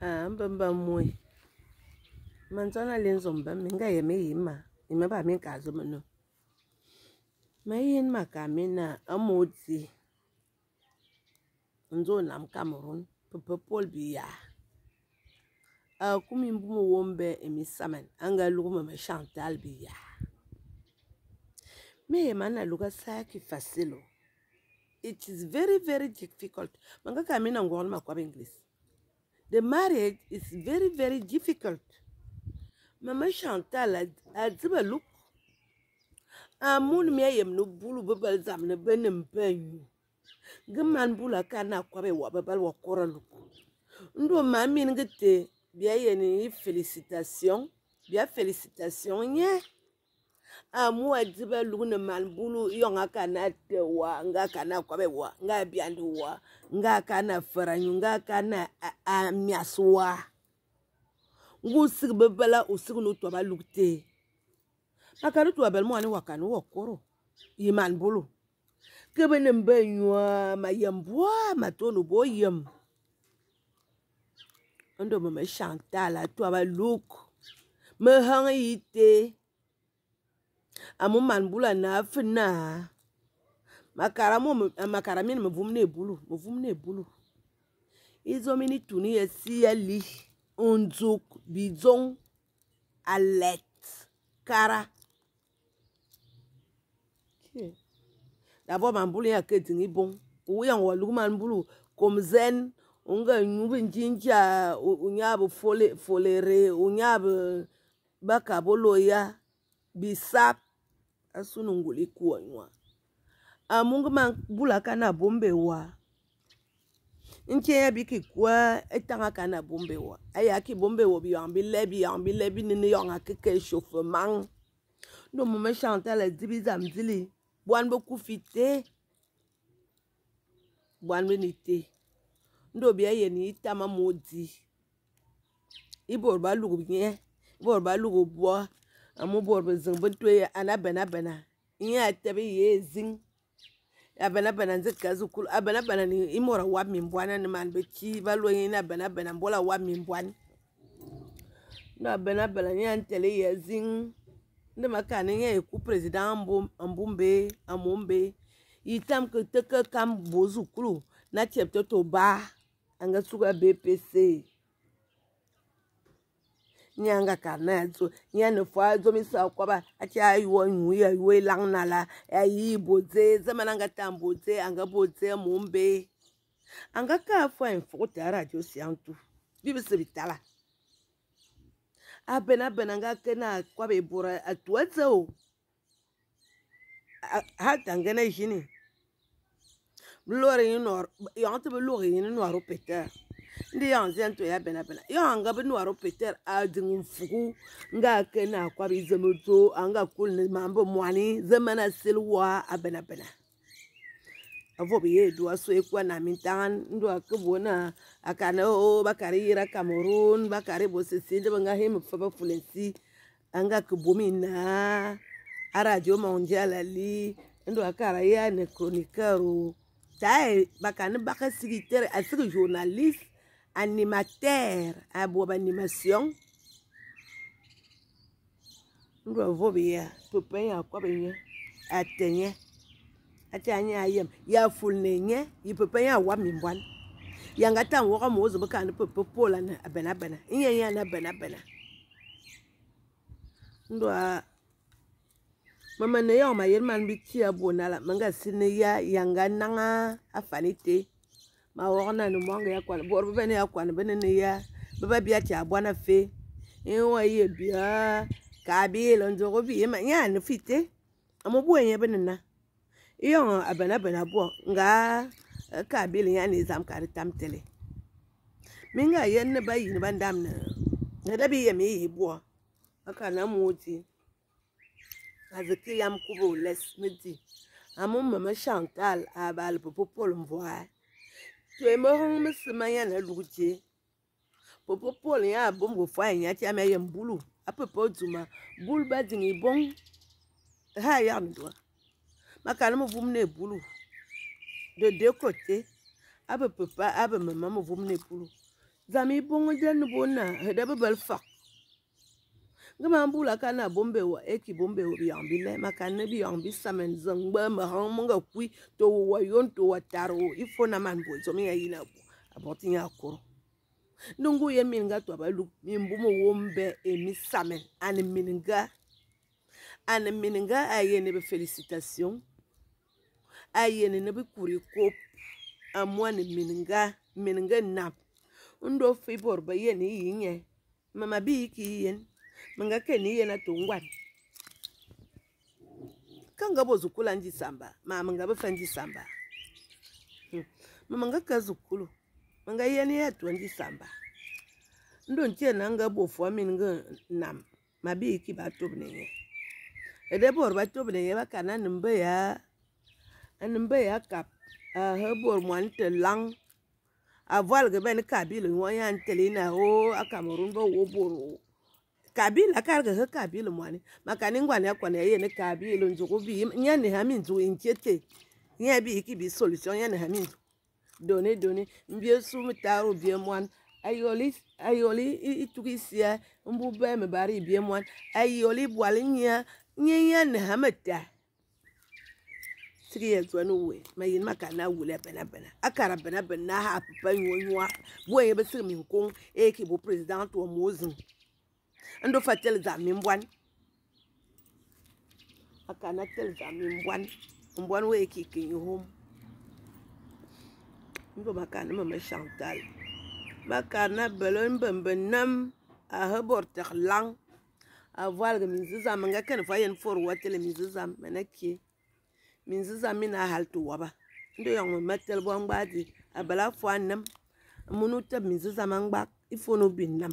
an bin ban moi man zaŋ la lɛn zaŋ ban mi n ga yɛ mi yin ma yin ma baa mi ka a zɔmi niŋ ma yin ma ka mi na an ma o di n zo nam kamerun pipi poli bi yaa a ku mi n bumi wo n bɛ n mi saman an ga lugimi mi shaŋ tali bi yaa mi yɛ ma na luga saaki fasilo it is very very difficult man ga ka mi na n gɔgli ma kɔbi english Demarek is very, very difficult. Mè mè Chantal a zibè luk. A moun mè yèm luk boulou bebel zamne bè nèm bè yon. Gèman boulak anakwa bè wap, bebel wakoran luk. Ndò mè mè mè ngete, bè yèm fèlicitasyon, bè fèlicitasyon yè. a muwa diba lugni mani bulu yɔŋa kana te wa nga kana kɔbe wa nga biɛndi wa nga kana faranyu nga kana a miɛsi wa ngu sigi bi bala o sigi ni o tɔba lugi tee makani tuwa bali mɔni wa kani wa koro yi mani bulu kebe ni bɛ nyuwa ma yɛm bua ma toni bo yɛm n do mi mi shaŋ taala tɔba lugi mi haŋ yi tee amu mani bula naa fina makara mu makara mini mivumu nebulu mivumu nebulu izo mini tuni esieli unzuk bizon alet kara dabo mani bulu ya ke diŋi boŋ uyan wa lugu mani bulu komzen unga nyubi njinja unyabu fole folere unyabu bakabolo ya bisap asunungula ikuonywa amungu mabulaka na bombewa ntie ya bi ki kue etangaka na bombewa eya ki bombewa bi yɔn bi lɛ bi yɔn bi lɛ bi nini yɔn akeke esofe maŋ no mome chantal edibi zamdili buan bi kufi te buan bi ni te ndo bi eye ni itama mo di iboro ba lugu nyɛ iboro ba lugu bua a mo bɔri bi ziŋ bin tooi ya ana bana bana n yaa tabi yee ziŋ a bana bana n ka zi kuli a bana bana ni i mɔra wabi min bɔna ni maa bi chi ba lo yi na bana bana n bɔla wabi min bɔni na bana bana n yaa tali ya ziŋ ndi ma ka ni n yaa ku president n bumbe a mumbe yi tam ka te ka kam bozu kulu na chɛbtɛ to baa an ga suga bpc nyanga kanatso nyane fa dzo misa kwa ba ati aiwo nhui aiwo lang nala ai botse tsa malanga tambotse anga botse mumbe anga ka fa in fo dara jo siantu bibi se vitala a bena bena nga kena kwa be bura atwatso ha tangena jini lori nor yonte be lori nor opeter ndị ya nzi ntụ ya bena bena ya anga bini waro peter nga kwa anga ni mambo mwani zemana silwa abena bena avo na mintan akubona akana o bakari ira cameroon bakari bosisi ndo fulensi anga kubumi na aradio akara ya tae bakani asigi animateur à Bob Animation. Nous devons bien, tout payer à quoi bien, à tenir. atanya ayem ya fulnenye ipepe ya wa mimbwan yanga tan wora mo zo baka pepe pola na abena bena inye ya na bena bena ndo a mama ne ya ma yerman bi ti abona la manga sine ya yanga nanga afanite ma wogna ni monga ya kwana bor bebe ya kwana bene ni ya bebe bia ti abwana fe inwa ye bia kabi lo nzogo bi ma nya ni fite amo bu enye bene na iyo abana bana bo nga eh, kabi le ya ni zam kare tam tele minga yen ne bayi ni bandam na na da bi ye mi yi bo aka na mu ti aziki yam kubo les midi amon mama chantal abal popo pol mvoa Twembe hong mi sima ya na lugu je. Popo pol ya bom go fwa ya ti ame ya mbulu. Ape po zuma. Bul ba dingi bong. Ha ya mdwa. Makana mo vum ne bulu. De de kote. Ape papa ape mama mo vum ne bulu. Zami bongo jen bo na. Hede be bel fak. nge ma mbula ka na bombe wa e ki bombe wo bi yambi le ma ka ne bi yambi samen zengbe ma han mo nga kui to wo wa yon to wa taro ifo na man bo zo mi ya yina bo aboti nya koro ndungu ye min ga to abalu mi mbumo wo mbe e mi samen ani min ga ani min ga aye ne be felicitation aye ne ne be kuri ko amwa ne min ga min ga nap ndo fi borba ye ni yinye mama bi ki yen mingake ni yena tongwane kangabe zukulu andisamba ma mingabe fa ndisamba hmm. mamanga ka zukulu manga yene ya to ndisamba ndo ntie na nga bofu ami nga nam mabi ki ba to bnenye ede bor ba to bnenye ba kana nimbe ya nimbe ya kap a he bor mwan te lang a voile ge ben kabile nwa ya ntele na o a kamerun ba wo boro kabila karga ha kabila mwani makani ngwani akwana yene kabila nzuku bi nyane ha minzu injete nya bi iki bi solution nyane ha minzu doni doni mbie su mtaro bie mwan ayoli ayoli ituki sia mbu be me bari bie mwan ayoli bwali nya nye nyane ha mata three years when we may in Macana will happen up a carabana, but now happen when you are. Boy, ever see me who come, a cable president to a ndo fa tele dza mimbwani akana tele dza mimbwani mbwani wo ekikinyi home ndo makana mama chantal makana belon bembe nam a hebor teg lang a voalge min zizam nga kan fa yen for watele min zizam mana ke min zizam mina haltu waba ndo yong metel bo ngbadi a bala fo annam munu tab min zizam ngbak ifono bin nam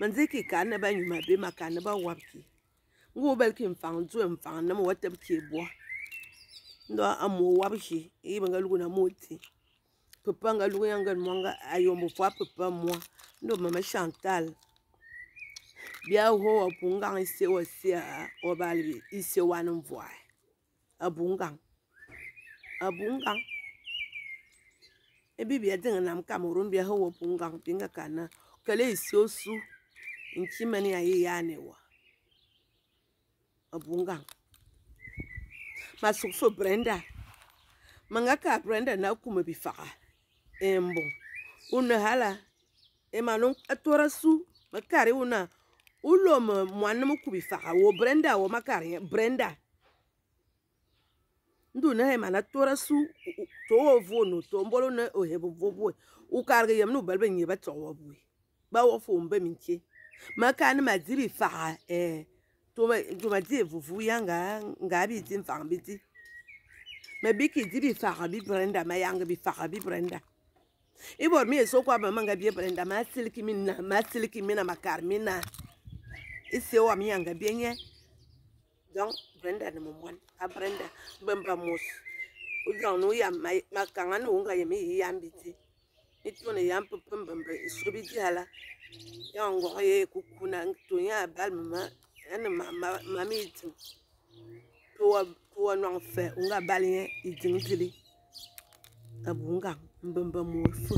manziki ka naba nyuma bee ma ka naba wabigi n ku bali ki n faŋ du n faŋ nam wa tabi kee bɔ n dɔ a mo wabi ʒi yi bi nga lugu na moo ti pipa nga lugu yan gani mɔŋga ayɔmbo fɔ pipa mɔ n dɔ mama shantal bia ho wa bungaŋ ise wa sia wa baali ise wa ni bɔhi a bungaŋ a bungaŋ e bi bia diŋ nam kamerun bia ho wa bungaŋ bi nga kana kala ise o su nchimani yaiyanewa abunga masukso brenda manga ka brenda na kuma bifaka embo una hala emalo atora su makari una ulo mwana mu kubifaka wo brenda wo makari brenda ndu na he mana tora su to vo no to mbolo na o oh, hebo vo vo ukarge yamnu balbe nyeba tso wo bui ba wo fo mbe minche makhani madzibi faha eh, um toma dzi vuvuya ngabi dzi mfang bi dzi mabiki dzi bi faga bi brenda mayanga bi faga bi brenda i bor mi so kwa mama nga bi brenda ma siliki mina ma siliki mina makar mina i se wa mi yanga bi nye donc brenda ni mumwan a brenda bemba mus u jang nu ya makanga nu nga yemi yambi dzi di tooni yɛn pun pun bin bin suɣubi jɛhala yɛn wuɣi yee ku kuna toon yaa bali ma yɛn ni ma mi e diŋ towa nɔŋ fɛ n ga bali yɛ i e diŋ dili ka buŋga n bin bin mooi fu